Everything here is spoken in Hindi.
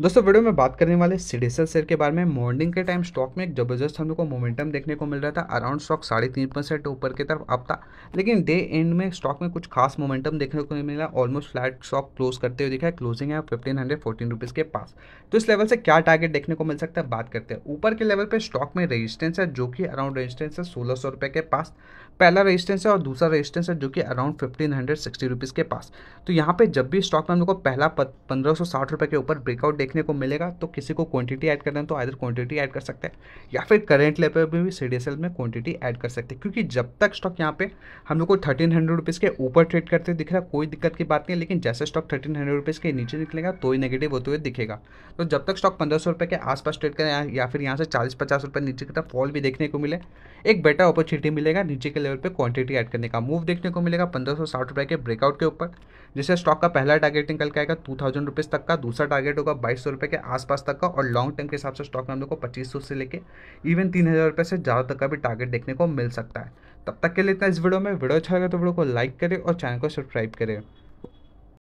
दोस्तों वीडियो में बात करने वाले सिडेसल शेयर के बारे में मॉर्निंग के टाइम स्टॉक में एक जबरदस्त हम लोग को मोमेंटम देखने को मिल रहा था अराउंड स्टॉक साढ़े तीन परसेंट ऊपर की तरफ अब था लेकिन डे एंड में स्टॉक में कुछ खास मोमेंटम देखने को नहीं मिला ऑलमोस्ट फ्लैट स्टॉक क्लोज करते हुए दिखा है क्लोजिंग है फिफ्टीन हंड्रेड फोर्टीन रुपीज़ के पास तो इस लेवल से क्या टारगेट देखने को मिल सकता है बात करते हैं ऊपर के लेवल पर स्टॉक में रजिस्टेंस है जो कि अराउंड रजिस्टेंस है सोलह सौ के पास पहला रजिस्टेंस है और दूसरा रजिस्टेंस है जो कि अराउंड फिफ्टीन हंड्रेड के पास तो यहाँ पर जब भी स्टॉक में हम लोग को पहला पंद्रह सौ के ऊपर ब्रेकआउट देखने को मिलेगा तो किसी को क्वांटिटी ऐड करना है तो आधर क्वांटिटी ऐड कर सकते हैं या फिर करेंट लेवल पर भी सी में क्वांटिटी ऐड कर सकते हैं क्योंकि जब तक स्टॉक यहाँ पे हम लोग को थर्टीन हंड्रेड रुपीज़ के ऊपर ट्रेड करते दिख रहा कोई दिक्कत की बात नहीं लेकिन जैसे स्टॉक थर्टीन हंड्रेड के नीचे निकलेगा तो ही नेगेटिव होते हुए दिखेगा तो जब तक स्टॉक पंद्रह सौ के आसपास ट्रेड करें या फिर यहाँ से चालीस पचास रुपये नीचे की तरफ फॉल भी देखने को मिले एक बेटर अपॉर्चुनिटी मिलेगा नीचे के लेवल पर क्वांटिटी ऐड करने का मूव देखने को मिलेगा पंद्रह सौ साठ के ब्रेकआउट के ऊपर जिससे स्टॉक का पहला टारगेट निकल के आएगा टू थाउजेंड रुपीज़ तक का दूसरा टारगेट होगा बाईस सौ रुपये के आसपास तक का और लॉन्ग टर्म के हिसाब से स्टॉक में हम लोग को पच्चीस सौ से लेके इवन तीन हज़ार रुपये से ज़्यादा तक का भी टारगेट देखने को मिल सकता है तब तक के लिए इतना इस वीडियो में वीडियो अच्छा लगे तो वीडियो को लाइक करें और चैनल को सब्सक्राइब करें